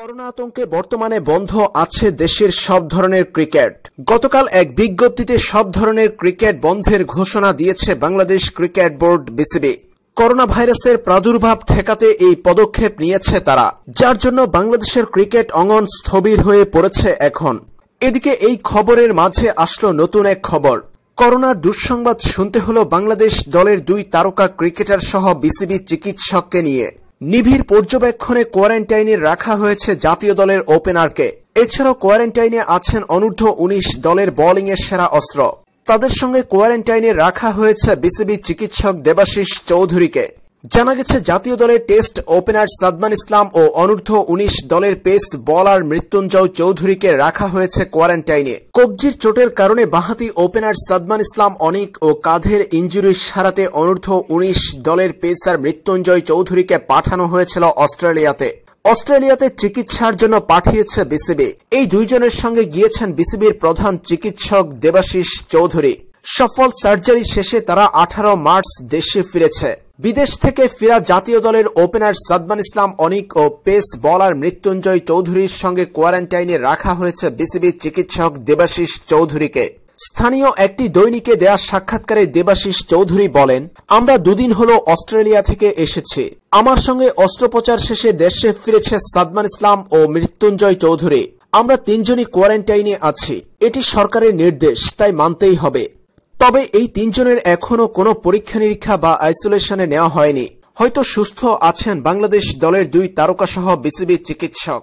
corona আতঙ্কে বর্তমানে বন্ধ আছে দেশের সব ধরনের ক্রিকেট গতকাল এক বিজ্ঞপ্তিতে সব ধরনের ক্রিকেট বন্ধের ঘোষণা দিয়েছে Bangladesh cricket board BCB corona ভাইরাসের প্রাদুর্ভাব ঠেকাতে এই পদক্ষেপ নিয়েছে তারা যার জন্য বাংলাদেশের ক্রিকেট অঙ্গন স্থবির হয়ে পড়েছে এখন এদিকে এই খবরের মাঝে আসলো নতুন এক খবর করোনার দুঃসংবাদ শুনতে হলো বাংলাদেশ দলের দুই তারকা ক্রিকেটার সহ বিসিবি চিকিৎসককে নিয়ে নিবিড় পর্যবেক্ষণে কোয়ারেন্টাইনে রাখা হয়েছে জাতীয় দলের ওপেনারকে এছাড়াও কোয়ারেন্টাইনে আছেন অনূর্ধ্ব উনিশ দলের বোলিংয়ের সেরা অস্ত্র তাদের সঙ্গে কোয়ারেন্টাইনে রাখা হয়েছে বিসিবি চিকিৎসক দেবাশিস চৌধুরীকে জানা গেছে জাতীয় দলের টেস্ট ওপেনার সাদমান ইসলাম ও অনূর্ধ্ব উনিশ দলের পেস বলার মৃত্যুঞ্জয় চৌধুরীকে রাখা হয়েছে কোয়ারেন্টাইনে কবজির চোটের কারণে বাহাতি ওপেনার সাদমান ইসলাম অনেক ও কাঁধের ইঞ্জুরি সারাতে অনূর্ধ্ব উনিশ দলের পেসার মৃত্যুঞ্জয় চৌধুরীকে পাঠানো হয়েছিল অস্ট্রেলিয়াতে অস্ট্রেলিয়াতে চিকিৎসার জন্য পাঠিয়েছে বিসিবি এই দুইজনের সঙ্গে গিয়েছেন বিসিবির প্রধান চিকিৎসক দেবাশিস চৌধুরী সফল সার্জারি শেষে তারা আঠারো মার্চ দেশে ফিরেছে বিদেশ থেকে ফেরা জাতীয় দলের ওপেনার সাদমান ইসলাম অনিক ও পেস বলার মৃত্যুঞ্জয় চৌধুরীর সঙ্গে কোয়ারেন্টাইনে রাখা হয়েছে বিসিবি চিকিৎসক দেবাশিস চৌধুরীকে স্থানীয় একটি দৈনিকে দেয়া সাক্ষাৎকারে দেবাশিস চৌধুরী বলেন আমরা দুদিন হল অস্ট্রেলিয়া থেকে এসেছি আমার সঙ্গে অস্ত্রোপচার শেষে দেশে ফিরেছে সাদমান ইসলাম ও মৃত্যুঞ্জয় চৌধুরী আমরা তিনজনই কোয়ারেন্টাইনে আছি এটি সরকারের নির্দেশ তাই মানতেই হবে তবে এই তিনজনের এখনও কোনো পরীক্ষা নিরীক্ষা বা আইসোলেশনে নেওয়া হয়নি হয়তো সুস্থ আছেন বাংলাদেশ দলের দুই তারকাসহ বিসিবি চিকিৎসক